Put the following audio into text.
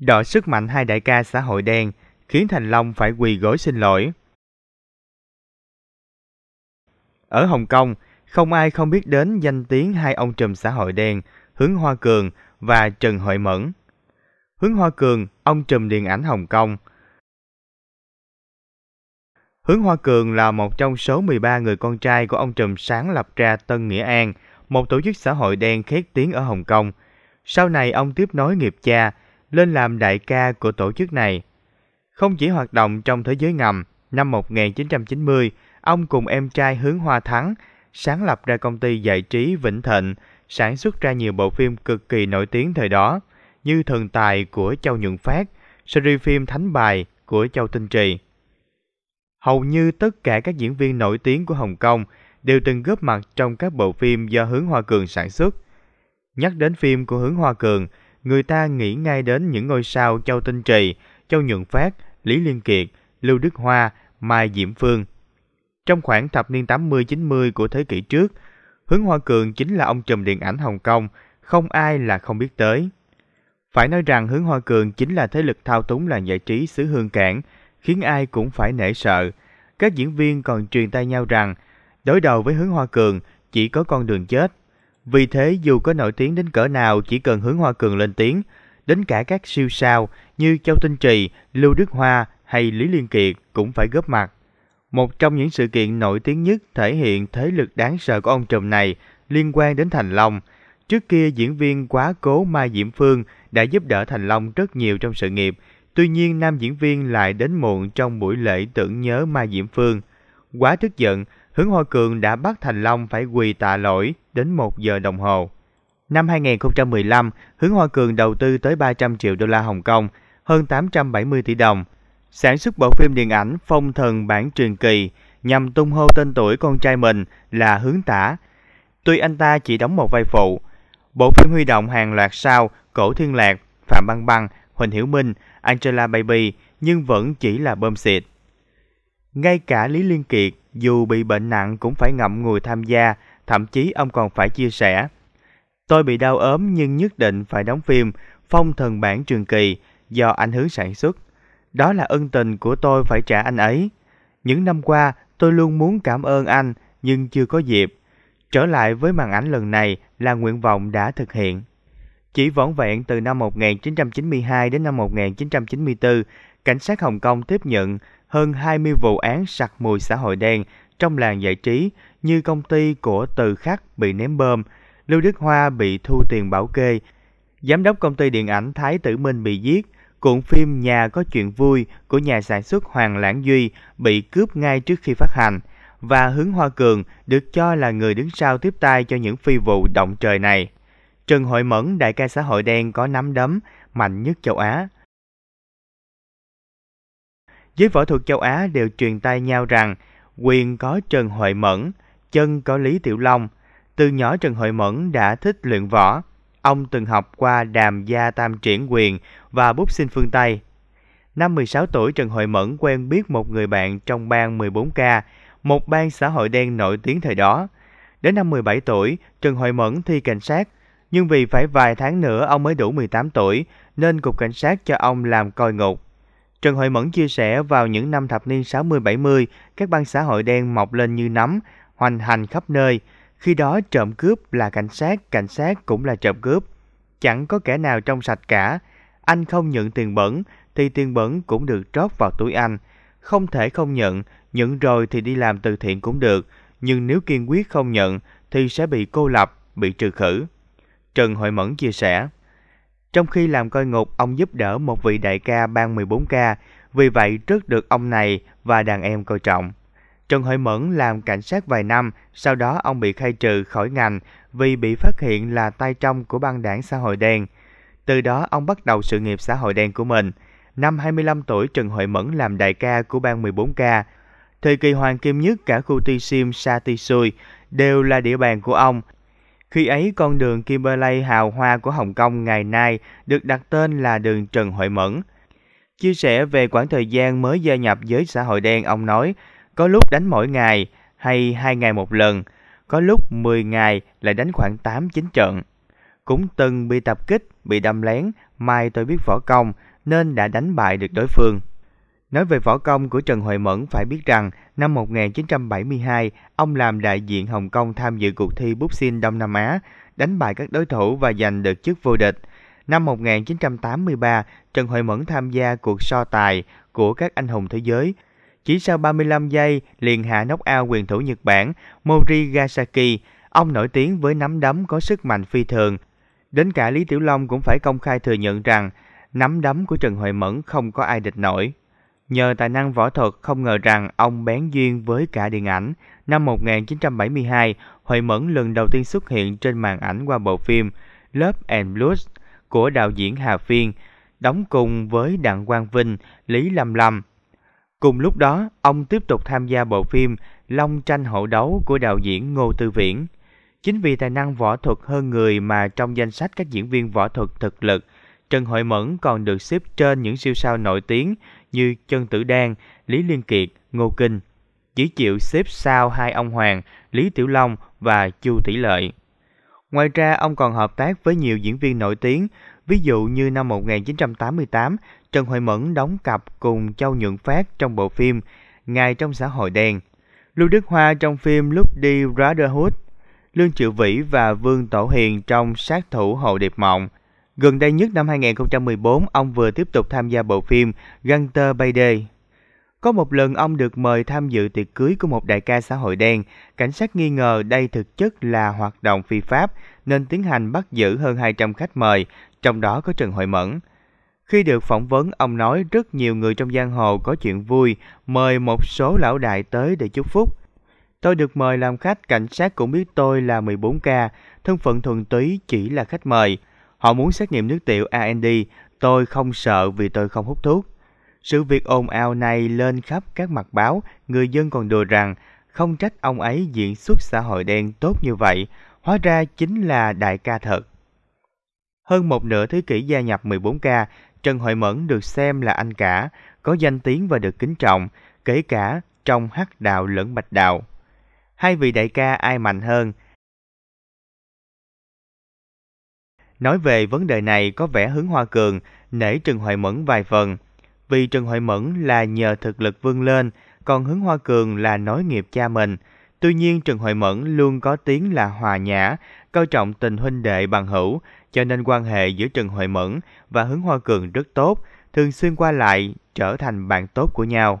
Đọ sức mạnh hai đại ca xã hội đen khiến Thành Long phải quỳ gối xin lỗi. Ở Hồng Kông, không ai không biết đến danh tiếng hai ông trùm xã hội đen Hướng Hoa Cường và Trần Hội Mẫn. Hướng Hoa Cường, ông trùm điện ảnh Hồng Kông. Hướng Hoa Cường là một trong số 13 người con trai của ông trùm sáng lập ra Tân Nghĩa An, một tổ chức xã hội đen khét tiếng ở Hồng Kông. Sau này ông tiếp nối nghiệp cha, lên làm đại ca của tổ chức này. Không chỉ hoạt động trong thế giới ngầm, năm 1990, ông cùng em trai Hướng Hoa Thắng sáng lập ra công ty giải trí Vĩnh Thịnh, sản xuất ra nhiều bộ phim cực kỳ nổi tiếng thời đó, như Thần Tài của Châu Nhuận Phát, series phim Thánh Bài của Châu Tinh Trì. Hầu như tất cả các diễn viên nổi tiếng của Hồng Kông đều từng góp mặt trong các bộ phim do Hướng Hoa Cường sản xuất. Nhắc đến phim của Hướng Hoa Cường, người ta nghĩ ngay đến những ngôi sao Châu Tinh Trì, Châu Nhượng Phát, Lý Liên Kiệt, Lưu Đức Hoa, Mai Diễm Phương. Trong khoảng thập niên 80-90 của thế kỷ trước, Hướng Hoa Cường chính là ông trùm điện ảnh Hồng Kông, không ai là không biết tới. Phải nói rằng Hướng Hoa Cường chính là thế lực thao túng làng giải trí xứ Hương Cảng, khiến ai cũng phải nể sợ. Các diễn viên còn truyền tay nhau rằng, đối đầu với Hướng Hoa Cường chỉ có con đường chết. Vì thế dù có nổi tiếng đến cỡ nào chỉ cần hướng Hoa Cường lên tiếng, đến cả các siêu sao như Châu Tinh Trì, Lưu Đức Hoa hay Lý Liên Kiệt cũng phải góp mặt. Một trong những sự kiện nổi tiếng nhất thể hiện thế lực đáng sợ của ông trùm này liên quan đến Thành Long. Trước kia diễn viên quá cố Mai Diễm Phương đã giúp đỡ Thành Long rất nhiều trong sự nghiệp, tuy nhiên nam diễn viên lại đến muộn trong buổi lễ tưởng nhớ Mai Diễm Phương. Quá tức giận, Hướng Hoa Cường đã bắt Thành Long phải quỳ tạ lỗi đến 1 giờ đồng hồ. Năm 2015, Hướng Hoa Cường đầu tư tới 300 triệu đô la Hồng Kông, hơn 870 tỷ đồng, sản xuất bộ phim điện ảnh Phong Thần bản truyền kỳ nhằm tung hô tên tuổi con trai mình là Hướng Tả. Tuy anh ta chỉ đóng một vai phụ, bộ phim huy động hàng loạt sao Cổ Thiên Lạc, Phạm Băng Băng, Huỳnh Hiểu Minh, Angela Baby nhưng vẫn chỉ là bơm xịt. Ngay cả Lý Liên Kiệt dù bị bệnh nặng cũng phải ngậm ngùi tham gia, thậm chí ông còn phải chia sẻ. Tôi bị đau ốm nhưng nhất định phải đóng phim Phong thần bản trường kỳ do anh Hứa sản xuất. Đó là ân tình của tôi phải trả anh ấy. Những năm qua, tôi luôn muốn cảm ơn anh nhưng chưa có dịp. Trở lại với màn ảnh lần này là nguyện vọng đã thực hiện. Chỉ vỏn vẹn từ năm 1992 đến năm 1994, cảnh sát Hồng Kông tiếp nhận hơn 20 vụ án sặc mùi xã hội đen trong làng giải trí như công ty của Từ Khắc bị ném bơm, Lưu Đức Hoa bị thu tiền bảo kê, giám đốc công ty điện ảnh Thái Tử Minh bị giết, cuộn phim Nhà có chuyện vui của nhà sản xuất Hoàng Lãng Duy bị cướp ngay trước khi phát hành và Hướng Hoa Cường được cho là người đứng sau tiếp tay cho những phi vụ động trời này. Trần Hội Mẫn, đại ca xã hội đen có nắm đấm, mạnh nhất châu Á, Giới võ thuật châu Á đều truyền tay nhau rằng quyền có Trần hội Mẫn, chân có Lý Tiểu Long. Từ nhỏ Trần hội Mẫn đã thích luyện võ. Ông từng học qua đàm gia tam triển quyền và bút sinh phương Tây. Năm 16 tuổi Trần hội Mẫn quen biết một người bạn trong bang 14K, một bang xã hội đen nổi tiếng thời đó. Đến năm 17 tuổi, Trần hội Mẫn thi cảnh sát, nhưng vì phải vài tháng nữa ông mới đủ 18 tuổi nên cục cảnh sát cho ông làm coi ngục. Trần Hội Mẫn chia sẻ vào những năm thập niên 60-70, các băng xã hội đen mọc lên như nấm, hoành hành khắp nơi. Khi đó trộm cướp là cảnh sát, cảnh sát cũng là trộm cướp. Chẳng có kẻ nào trong sạch cả. Anh không nhận tiền bẩn thì tiền bẩn cũng được trót vào túi anh. Không thể không nhận, nhận rồi thì đi làm từ thiện cũng được. Nhưng nếu kiên quyết không nhận thì sẽ bị cô lập, bị trừ khử. Trần Hội Mẫn chia sẻ. Trong khi làm coi ngục, ông giúp đỡ một vị đại ca ban 14 ca, vì vậy rất được ông này và đàn em coi trọng. Trần Hội Mẫn làm cảnh sát vài năm, sau đó ông bị khai trừ khỏi ngành vì bị phát hiện là tay trong của băng đảng xã hội đen. Từ đó ông bắt đầu sự nghiệp xã hội đen của mình. Năm 25 tuổi Trần Hội Mẫn làm đại ca của ban 14 ca. Thời kỳ hoàng kim nhất cả khu Ti Sim Sa Ti Sui đều là địa bàn của ông. Khi ấy con đường Kimberley hào hoa của Hồng Kông ngày nay được đặt tên là đường Trần Huệ Mẫn. Chia sẻ về quãng thời gian mới gia nhập giới xã hội đen, ông nói, có lúc đánh mỗi ngày hay hai ngày một lần, có lúc 10 ngày lại đánh khoảng 8-9 trận. Cũng từng bị tập kích, bị đâm lén, mai tôi biết võ công nên đã đánh bại được đối phương. Nói về võ công của Trần Hoài Mẫn phải biết rằng năm 1972, ông làm đại diện Hồng Kông tham dự cuộc thi boxing Đông Nam Á, đánh bại các đối thủ và giành được chức vô địch. Năm 1983, Trần Hoài Mẫn tham gia cuộc so tài của các anh hùng thế giới. Chỉ sau 35 giây, liền hạ nóc ao quyền thủ Nhật Bản Morigasaki. Ông nổi tiếng với nắm đấm có sức mạnh phi thường. Đến cả Lý Tiểu Long cũng phải công khai thừa nhận rằng nắm đấm của Trần Hoài Mẫn không có ai địch nổi. Nhờ tài năng võ thuật không ngờ rằng ông bén duyên với cả điện ảnh. Năm 1972, Huệ Mẫn lần đầu tiên xuất hiện trên màn ảnh qua bộ phim Love and Blues của đạo diễn Hà Phiên, đóng cùng với Đặng Quang Vinh, Lý Lâm Lâm. Cùng lúc đó, ông tiếp tục tham gia bộ phim Long tranh hậu đấu của đạo diễn Ngô Tư Viễn. Chính vì tài năng võ thuật hơn người mà trong danh sách các diễn viên võ thuật thực lực, Trần Hội Mẫn còn được xếp trên những siêu sao nổi tiếng như Trân Tử Đan, Lý Liên Kiệt, Ngô Kinh. Chỉ chịu xếp sau hai ông Hoàng, Lý Tiểu Long và Chu Tỷ Lợi. Ngoài ra, ông còn hợp tác với nhiều diễn viên nổi tiếng, ví dụ như năm 1988, Trần hoài Mẫn đóng cặp cùng Châu Nhượng Phát trong bộ phim Ngài trong xã hội đen, Lưu Đức Hoa trong phim Lúc đi Brotherhood, Lương Triệu Vĩ và Vương Tổ Hiền trong Sát thủ Hồ Điệp Mộng – Gần đây nhất năm 2014, ông vừa tiếp tục tham gia bộ phim Gunter Bayday. Có một lần ông được mời tham dự tiệc cưới của một đại ca xã hội đen, cảnh sát nghi ngờ đây thực chất là hoạt động phi pháp nên tiến hành bắt giữ hơn 200 khách mời, trong đó có Trần Hội Mẫn. Khi được phỏng vấn, ông nói rất nhiều người trong giang hồ có chuyện vui, mời một số lão đại tới để chúc phúc. Tôi được mời làm khách, cảnh sát cũng biết tôi là 14K, thân phận thuần túy chỉ là khách mời – Họ muốn xét nghiệm nước tiểu AND, tôi không sợ vì tôi không hút thuốc. Sự việc ồn ào này lên khắp các mặt báo, người dân còn đùa rằng không trách ông ấy diễn xuất xã hội đen tốt như vậy, hóa ra chính là đại ca thật. Hơn một nửa thế kỷ gia nhập 14K, Trần Hội Mẫn được xem là anh cả, có danh tiếng và được kính trọng, kể cả trong hắc đạo lẫn bạch đạo. Hai vị đại ca ai mạnh hơn, Nói về vấn đề này có vẻ hướng Hoa Cường nể Trần Hoài Mẫn vài phần, vì Trần Hoài Mẫn là nhờ thực lực vươn lên, còn hướng Hoa Cường là nối nghiệp cha mình. Tuy nhiên Trần Hoài Mẫn luôn có tiếng là hòa nhã, coi trọng tình huynh đệ bằng hữu, cho nên quan hệ giữa Trần Hoài Mẫn và hướng Hoa Cường rất tốt, thường xuyên qua lại, trở thành bạn tốt của nhau.